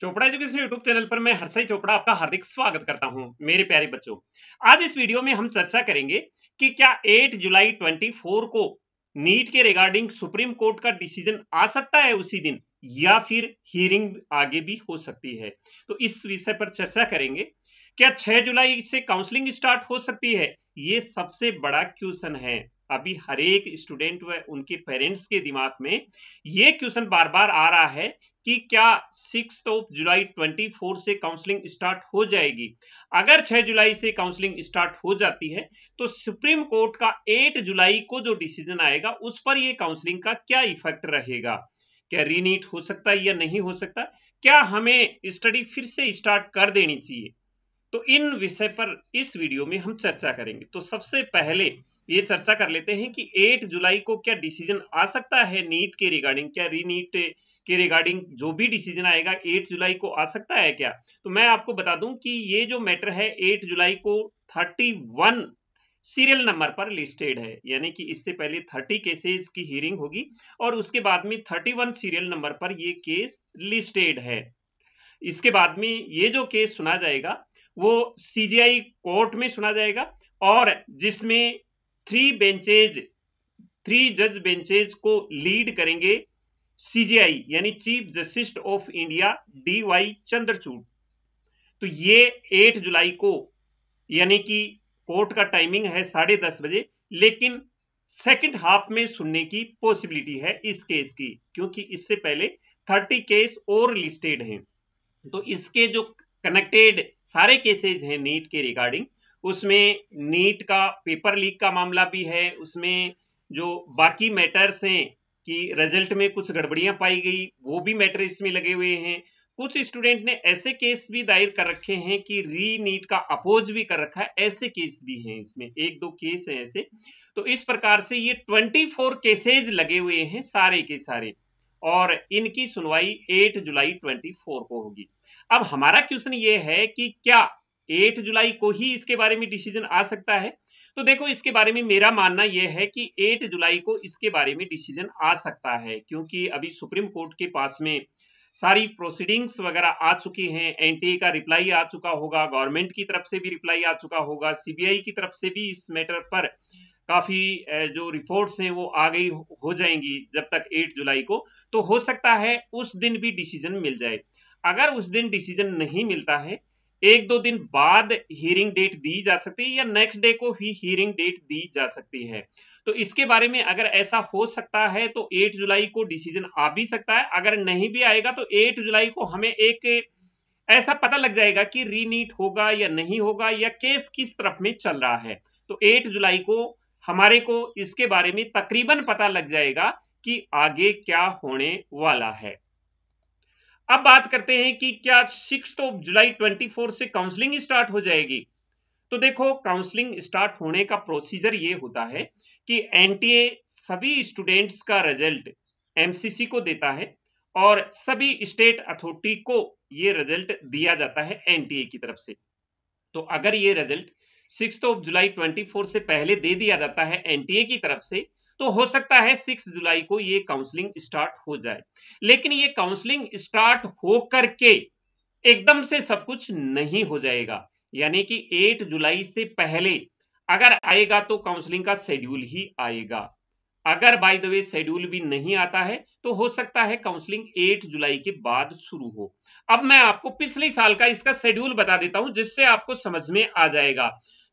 Chopra education YouTube channel पर मैं हर्षई चोपड़ा आपका हार्दिक स्वागत करता हूं मेरे प्यारे बच्चों आज इस वीडियो में हम चर्चा करेंगे कि क्या 8 जुलाई 24 को नीट के रिगार्डिंग सुप्रीम कोर्ट का डिसीजन आ सकता है उसी दिन या फिर हियरिंग आगे भी हो सकती है तो इस विषय पर चर्चा करेंगे क्या छह जुलाई से काउंसलिंग स्टार्ट हो सकती है ये सबसे बड़ा क्वेश्चन है अभी हर एक स्टूडेंट व उनके पेरेंट्स के दिमाग में ये क्वेश्चन बार बार आ रहा है कि क्या सिक्स ऑफ जुलाई 24 से काउंसलिंग स्टार्ट हो जाएगी अगर 6 जुलाई से काउंसलिंग स्टार्ट हो जाती है तो सुप्रीम कोर्ट का 8 जुलाई को जो डिसीजन आएगा उस पर ये काउंसलिंग का क्या इफेक्ट रहेगा क्या रीनीट हो सकता है या नहीं हो सकता क्या हमें स्टडी फिर से स्टार्ट कर देनी चाहिए तो इन विषय पर इस वीडियो में हम चर्चा करेंगे तो सबसे पहले ये चर्चा कर लेते हैं कि 8 जुलाई को क्या डिसीजन आ सकता है नीट के रिगार्डिंग क्या री नीट के रिगार्डिंग जो भी डिसीजन आएगा 8 जुलाई को आ सकता है क्या तो मैं आपको बता दूं कि ये जो मैटर है 8 जुलाई को 31 सीरियल नंबर पर लिस्टेड है यानी कि इससे पहले 30 केसेस की हियरिंग होगी और उसके बाद में 31 सीरियल नंबर पर ये केस लिस्टेड है इसके बाद में ये जो केस सुना जाएगा वो सीजीआई कोर्ट में सुना जाएगा और जिसमें थ्री बेंचेज थ्री जज बेंचेज को लीड करेंगे सीजीआई यानी chief justice of India D Y Chandrachud तो ये 8 जुलाई को यानी कि कोर्ट का टाइमिंग है साढ़े दस बजे लेकिन सेकंड हाफ में सुनने की पॉसिबिलिटी है इस केस की क्योंकि इससे पहले 30 केस और लिस्टेड हैं तो इसके जो कनेक्टेड सारे केसेज हैं नीट के रिगार्डिंग उसमें नीट का पेपर लीक का मामला भी है उसमें जो बाकी मैटर्स हैं कि रिजल्ट में कुछ गड़बड़ियां पाई गई वो भी मैटर इसमें लगे हुए हैं कुछ स्टूडेंट ने ऐसे केस भी दायर कर रखे हैं कि री नीट का अपोज भी कर रखा है ऐसे केस भी हैं इसमें एक दो केस हैं ऐसे तो इस प्रकार से ये 24 फोर केसेज लगे हुए हैं सारे के सारे और इनकी सुनवाई 8 जुलाई 24 को होगी अब हमारा क्वेश्चन ये है कि क्या 8 जुलाई को ही इसके बारे में डिसीजन आ सकता है तो देखो इसके बारे में मेरा मानना यह है कि 8 जुलाई को इसके बारे में डिसीजन आ सकता है क्योंकि अभी सुप्रीम कोर्ट के पास में सारी प्रोसीडिंग्स वगैरह आ चुकी हैं एनटीए का रिप्लाई आ चुका होगा गवर्नमेंट की तरफ से भी रिप्लाई आ चुका होगा सीबीआई की तरफ से भी इस मैटर पर काफ़ी जो रिपोर्ट्स हैं वो आ गई हो जाएंगी जब तक 8 जुलाई को तो हो सकता है उस दिन भी डिसीजन मिल जाए अगर उस दिन डिसीजन नहीं मिलता है एक दो दिन बाद हियरिंग डेट दी जा सकती है या नेक्स्ट डे को ही हियरिंग डेट दी जा सकती है तो इसके बारे में अगर ऐसा हो सकता है तो 8 जुलाई को डिसीजन आ भी सकता है अगर नहीं भी आएगा तो 8 जुलाई को हमें एक ऐसा पता लग जाएगा कि रीनीट होगा या नहीं होगा या केस किस तरफ में चल रहा है तो 8 जुलाई को हमारे को इसके बारे में तकरीबन पता लग जाएगा कि आगे क्या होने वाला है अब बात करते हैं कि क्या सिक्स जुलाई 24 से काउंसलिंग स्टार्ट हो जाएगी तो देखो काउंसलिंग स्टार्ट होने का प्रोसीजर ये होता है कि एनटीए सभी स्टूडेंट्स का रिजल्ट एमसीसी को देता है और सभी स्टेट अथॉरिटी को ये रिजल्ट दिया जाता है एनटीए की तरफ से तो अगर ये रिजल्ट सिक्स ऑफ जुलाई 24 से पहले दे दिया जाता है एनटीए की तरफ से तो हो सकता है सिक्स जुलाई को ये काउंसलिंग स्टार्ट हो जाए लेकिन ये काउंसलिंग स्टार्ट हो करके एकदम से सब कुछ नहीं हो जाएगा यानी कि 8 जुलाई से पहले अगर आएगा तो काउंसलिंग का शेड्यूल ही आएगा अगर बाय द वे शेड्यूल भी नहीं आता है तो हो सकता है काउंसलिंग 8 जुलाई के बाद शुरू हो अब मैं आपको पिछले साल का इसका शेड्यूल बता देता हूं जिससे आपको समझ में आ जाएगा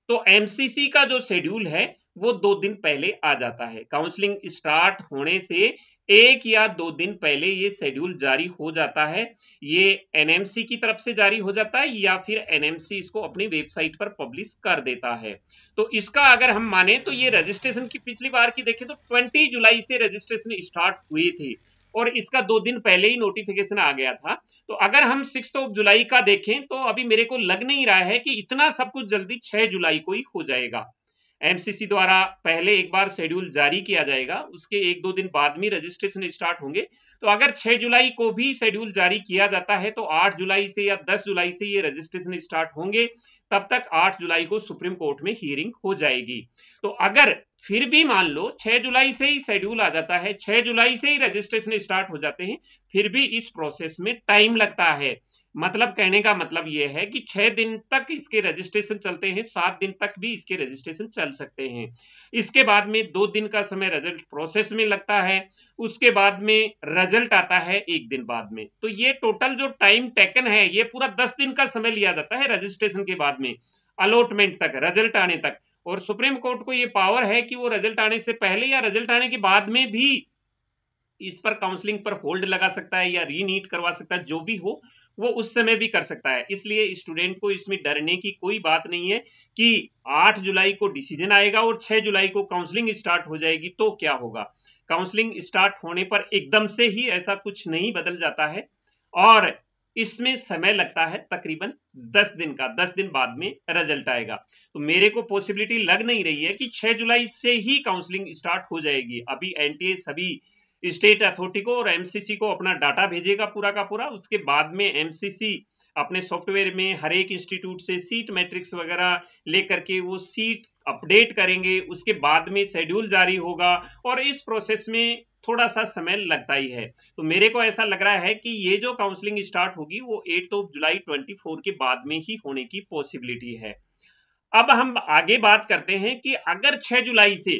तो एमसीसी का जो शेड्यूल है वो दो दिन पहले आ जाता है काउंसलिंग स्टार्ट होने से एक या दो दिन पहले ये शेड्यूल जारी हो जाता है ये एनएमसी की तरफ से जारी हो जाता है या फिर एनएमसी इसको अपनी वेबसाइट पर पब्लिश कर देता है तो इसका अगर हम माने तो ये रजिस्ट्रेशन की पिछली बार की देखें तो 20 जुलाई से रजिस्ट्रेशन स्टार्ट हुई थी और इसका दो दिन पहले ही नोटिफिकेशन आ गया था तो अगर हम सिक्स ऑफ जुलाई का देखें तो अभी मेरे को लग नहीं रहा है कि इतना सब कुछ जल्दी छह जुलाई को ही हो जाएगा एमसीसी द्वारा पहले एक बार शेड्यूल जारी किया जाएगा उसके एक दो दिन बाद में रजिस्ट्रेशन स्टार्ट होंगे तो अगर 6 जुलाई को भी शेड्यूल जारी किया जाता है तो 8 जुलाई से या 10 जुलाई से ये रजिस्ट्रेशन स्टार्ट होंगे तब तक 8 जुलाई को सुप्रीम कोर्ट में हियरिंग हो जाएगी तो अगर फिर भी मान लो 6 जुलाई से ही शेड्यूल आ जाता है 6 जुलाई से ही रजिस्ट्रेशन स्टार्ट हो जाते हैं फिर भी इस प्रोसेस में टाइम लगता है मतलब कहने का मतलब यह है कि छह दिन तक इसके रजिस्ट्रेशन चलते हैं सात दिन तक भी इसके रजिस्ट्रेशन चल सकते हैं इसके बाद में दो दिन का समय रिजल्ट प्रोसेस में लगता है उसके बाद में रिजल्ट आता है एक दिन बाद में तो ये टोटल जो टाइम टेकन है ये पूरा दस दिन का समय लिया जाता है रजिस्ट्रेशन के बाद में अलॉटमेंट तक रिजल्ट आने तक और सुप्रीम कोर्ट को ये पावर है कि वो रिजल्ट आने से पहले या रिजल्ट आने के बाद में भी इस पर काउंसलिंग पर होल्ड लगा सकता है या रीनीट करवा सकता है जो भी हो वो उस समय भी कर सकता है इसलिए स्टूडेंट को इसमें डरने की कोई बात नहीं है कि 8 जुलाई को डिसीजन आएगा और 6 जुलाई को काउंसलिंग स्टार्ट हो जाएगी तो क्या होगा काउंसलिंग स्टार्ट होने पर एकदम से ही ऐसा कुछ नहीं बदल जाता है और इसमें समय लगता है तकरीबन दस दिन का दस दिन बाद में रिजल्ट आएगा तो मेरे को पॉसिबिलिटी लग नहीं रही है कि 6 जुलाई से ही काउंसलिंग स्टार्ट हो जाएगी अभी एनटीए सभी स्टेट अथॉरिटी को और एमसीसी को अपना डाटा भेजेगा पूरा का पूरा उसके बाद में एमसीसी अपने सॉफ्टवेयर में हर एक इंस्टीट्यूट से सीट मैट्रिक्स वगैरह लेकर के वो सीट अपडेट करेंगे उसके बाद में शेड्यूल जारी होगा और इस प्रोसेस में थोड़ा सा समय लगता ही है तो मेरे को ऐसा लग रहा है कि ये जो काउंसलिंग स्टार्ट होगी वो एट ऑफ जुलाई 24 के बाद में ही होने की पॉसिबिलिटी है अब हम आगे बात करते हैं कि अगर 6 जुलाई से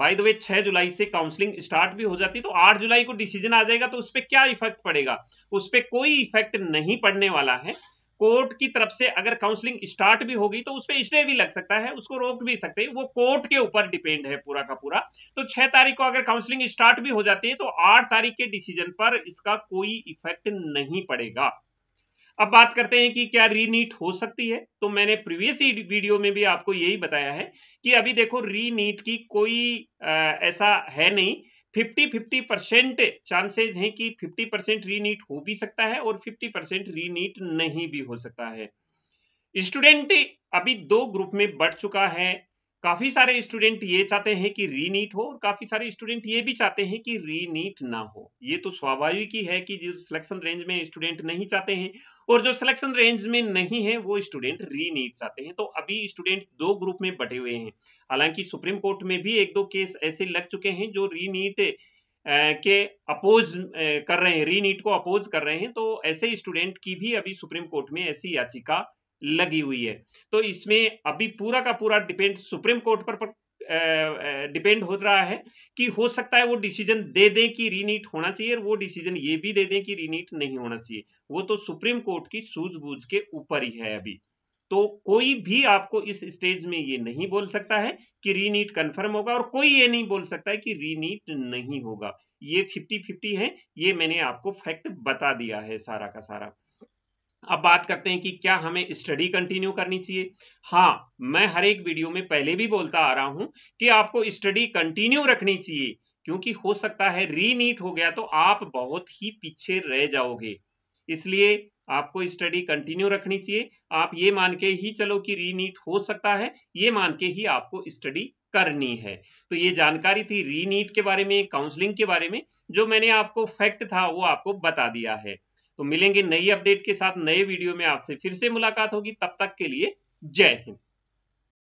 बाई द वे छह जुलाई से काउंसलिंग स्टार्ट भी हो जाती तो आठ जुलाई को डिसीजन आ जाएगा तो उस पर क्या इफेक्ट पड़ेगा उस पर कोई इफेक्ट नहीं पड़ने वाला है कोर्ट की तरफ से अगर काउंसलिंग स्टार्ट भी होगी तो उस पर स्टे भी लग सकता है उसको रोक भी सकते हैं वो कोर्ट के ऊपर डिपेंड है पूरा का पूरा तो छह तारीख को अगर काउंसलिंग स्टार्ट भी हो जाती है तो आठ तारीख के डिसीजन पर इसका कोई इफेक्ट नहीं पड़ेगा अब बात करते हैं कि क्या रीनीट हो सकती है तो मैंने प्रीवियस वीडियो में भी आपको यही बताया है कि अभी देखो रीनीट की कोई आ, ऐसा है नहीं 50 50 परसेंट चांसेज हैं कि 50 परसेंट रीनीट हो भी सकता है और 50 परसेंट रीनीट नहीं भी हो सकता है स्टूडेंट अभी दो ग्रुप में बढ़ चुका है काफी सारे स्टूडेंट ये चाहते हैं कि रीनीट हो और काफी सारे स्टूडेंट ये भी चाहते हैं कि रीनीट ना हो ये तो स्वाभाविक ही है कि जो सिलेक्शन रेंज में स्टूडेंट नहीं चाहते हैं और जो सिलेक्शन रेंज में नहीं है वो स्टूडेंट रीनीट चाहते हैं तो अभी स्टूडेंट दो ग्रुप में बटे हुए हैं हालांकि सुप्रीम कोर्ट में भी एक दो केस ऐसे लग चुके हैं जो रीनीट के अपोज कर रहे हैं रीनीट को अपोज कर रहे हैं तो ऐसे स्टूडेंट की भी अभी सुप्रीम कोर्ट में ऐसी याचिका लगी हुई है तो इसमें अभी पूरा का पूरा डिपेंड सुप्रीम कोर्ट पर, पर डिपेंड हो रहा है कि हो सकता है वो डिसीजन दे दें कि रीनीट होना चाहिए और वो डिसीजन ये भी दे दें कि रीनीट नहीं होना चाहिए वो तो सुप्रीम कोर्ट की सूझबूझ के ऊपर ही है अभी तो कोई भी आपको इस स्टेज में ये नहीं बोल सकता है कि रीनीट कंफर्म होगा और कोई ये नहीं बोल सकता है कि रीनीट नहीं होगा ये फिफ्टी फिफ्टी है ये मैंने आपको फैक्ट बता दिया है सारा का सारा अब बात करते हैं कि क्या हमें स्टडी कंटिन्यू करनी चाहिए हाँ मैं हर एक वीडियो में पहले भी बोलता आ रहा हूं कि आपको स्टडी कंटिन्यू रखनी चाहिए क्योंकि हो सकता है रीनीट हो गया तो आप बहुत ही पीछे रह जाओगे इसलिए आपको स्टडी कंटिन्यू रखनी चाहिए आप ये मान के ही चलो कि रीनीट हो सकता है ये मान के ही आपको स्टडी करनी है तो ये जानकारी थी रीनीट के बारे में काउंसलिंग के बारे में जो मैंने आपको फैक्ट था वो आपको बता दिया है तो मिलेंगे नई अपडेट के साथ नए वीडियो में आपसे फिर से मुलाकात होगी तब तक के लिए जय हिंद